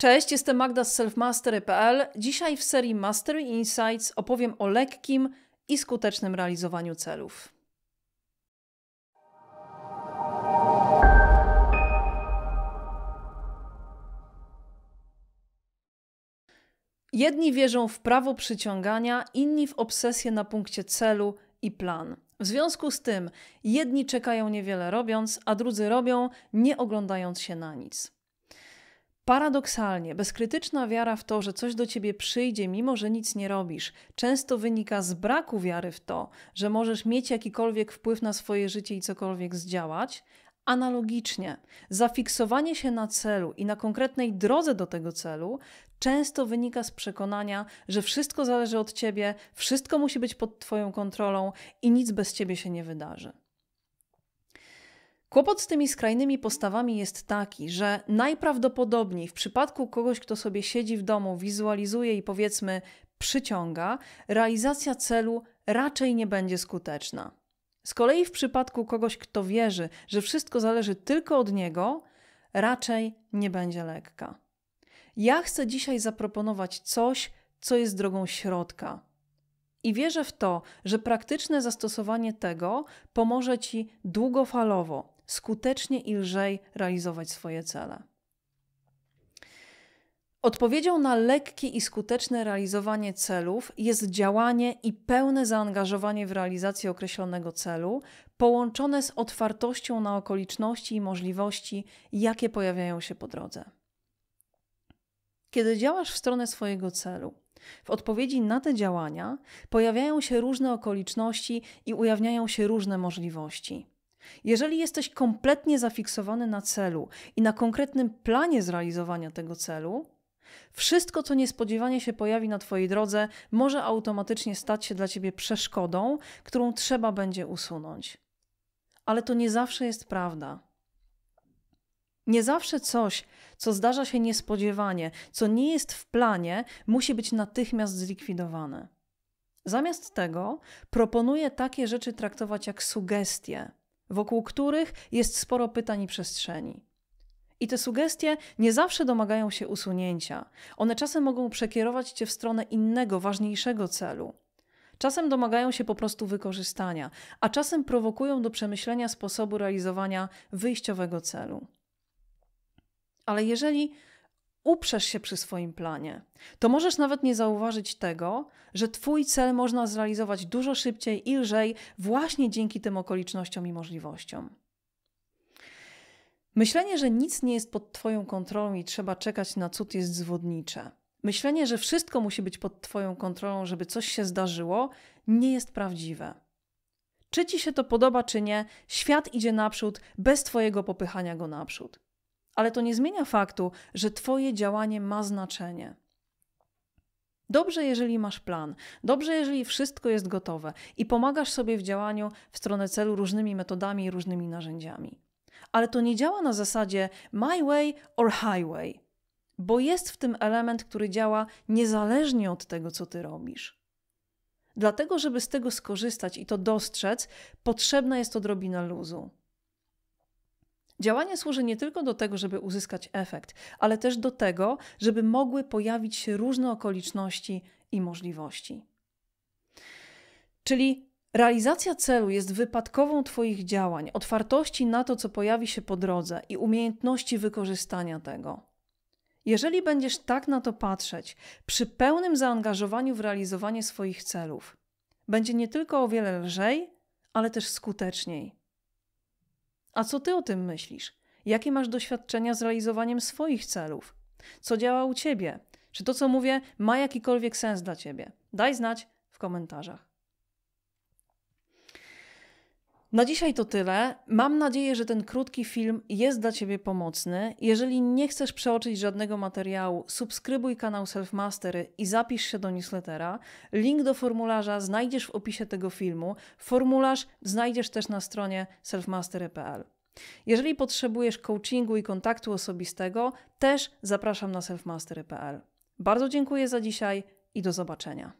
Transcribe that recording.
Cześć, jestem Magda z selfmastery.pl. Dzisiaj w serii Mastery Insights opowiem o lekkim i skutecznym realizowaniu celów. Jedni wierzą w prawo przyciągania, inni w obsesję na punkcie celu i plan. W związku z tym jedni czekają niewiele robiąc, a drudzy robią, nie oglądając się na nic. Paradoksalnie, bezkrytyczna wiara w to, że coś do ciebie przyjdzie, mimo że nic nie robisz, często wynika z braku wiary w to, że możesz mieć jakikolwiek wpływ na swoje życie i cokolwiek zdziałać. Analogicznie, zafiksowanie się na celu i na konkretnej drodze do tego celu często wynika z przekonania, że wszystko zależy od ciebie, wszystko musi być pod twoją kontrolą i nic bez ciebie się nie wydarzy. Kłopot z tymi skrajnymi postawami jest taki, że najprawdopodobniej w przypadku kogoś, kto sobie siedzi w domu, wizualizuje i powiedzmy przyciąga, realizacja celu raczej nie będzie skuteczna. Z kolei w przypadku kogoś, kto wierzy, że wszystko zależy tylko od niego, raczej nie będzie lekka. Ja chcę dzisiaj zaproponować coś, co jest drogą środka. I wierzę w to, że praktyczne zastosowanie tego pomoże ci długofalowo skutecznie i lżej realizować swoje cele. Odpowiedzią na lekkie i skuteczne realizowanie celów jest działanie i pełne zaangażowanie w realizację określonego celu, połączone z otwartością na okoliczności i możliwości, jakie pojawiają się po drodze. Kiedy działasz w stronę swojego celu, w odpowiedzi na te działania pojawiają się różne okoliczności i ujawniają się różne możliwości. Jeżeli jesteś kompletnie zafiksowany na celu i na konkretnym planie zrealizowania tego celu, wszystko, co niespodziewanie się pojawi na Twojej drodze, może automatycznie stać się dla Ciebie przeszkodą, którą trzeba będzie usunąć. Ale to nie zawsze jest prawda. Nie zawsze coś, co zdarza się niespodziewanie, co nie jest w planie, musi być natychmiast zlikwidowane. Zamiast tego proponuję takie rzeczy traktować jak sugestie wokół których jest sporo pytań i przestrzeni. I te sugestie nie zawsze domagają się usunięcia. One czasem mogą przekierować cię w stronę innego, ważniejszego celu. Czasem domagają się po prostu wykorzystania, a czasem prowokują do przemyślenia sposobu realizowania wyjściowego celu. Ale jeżeli uprzesz się przy swoim planie, to możesz nawet nie zauważyć tego, że Twój cel można zrealizować dużo szybciej i lżej właśnie dzięki tym okolicznościom i możliwościom. Myślenie, że nic nie jest pod Twoją kontrolą i trzeba czekać na cud, jest zwodnicze. Myślenie, że wszystko musi być pod Twoją kontrolą, żeby coś się zdarzyło, nie jest prawdziwe. Czy ci się to podoba, czy nie, świat idzie naprzód bez Twojego popychania go naprzód ale to nie zmienia faktu, że Twoje działanie ma znaczenie. Dobrze, jeżeli masz plan, dobrze, jeżeli wszystko jest gotowe i pomagasz sobie w działaniu w stronę celu różnymi metodami i różnymi narzędziami. Ale to nie działa na zasadzie my way or highway, bo jest w tym element, który działa niezależnie od tego, co ty robisz. Dlatego, żeby z tego skorzystać i to dostrzec, potrzebna jest odrobina luzu. Działanie służy nie tylko do tego, żeby uzyskać efekt, ale też do tego, żeby mogły pojawić się różne okoliczności i możliwości. Czyli realizacja celu jest wypadkową Twoich działań, otwartości na to, co pojawi się po drodze i umiejętności wykorzystania tego. Jeżeli będziesz tak na to patrzeć, przy pełnym zaangażowaniu w realizowanie swoich celów, będzie nie tylko o wiele lżej, ale też skuteczniej. A co ty o tym myślisz? Jakie masz doświadczenia z realizowaniem swoich celów? Co działa u ciebie? Czy to, co mówię, ma jakikolwiek sens dla ciebie? Daj znać w komentarzach. Na dzisiaj to tyle. Mam nadzieję, że ten krótki film jest dla Ciebie pomocny. Jeżeli nie chcesz przeoczyć żadnego materiału, subskrybuj kanał Mastery i zapisz się do newslettera. Link do formularza znajdziesz w opisie tego filmu. Formularz znajdziesz też na stronie selfmastery.pl. Jeżeli potrzebujesz coachingu i kontaktu osobistego, też zapraszam na selfmastery.pl. Bardzo dziękuję za dzisiaj i do zobaczenia.